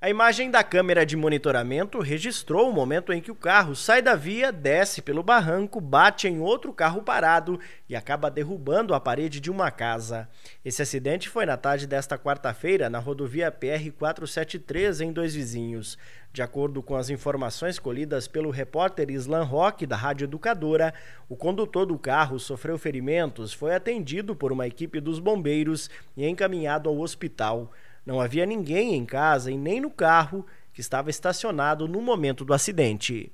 A imagem da câmera de monitoramento registrou o momento em que o carro sai da via, desce pelo barranco, bate em outro carro parado e acaba derrubando a parede de uma casa. Esse acidente foi na tarde desta quarta-feira na rodovia PR-473 em Dois Vizinhos. De acordo com as informações colhidas pelo repórter Islan Rock da Rádio Educadora, o condutor do carro sofreu ferimentos, foi atendido por uma equipe dos bombeiros e encaminhado ao hospital. Não havia ninguém em casa e nem no carro que estava estacionado no momento do acidente.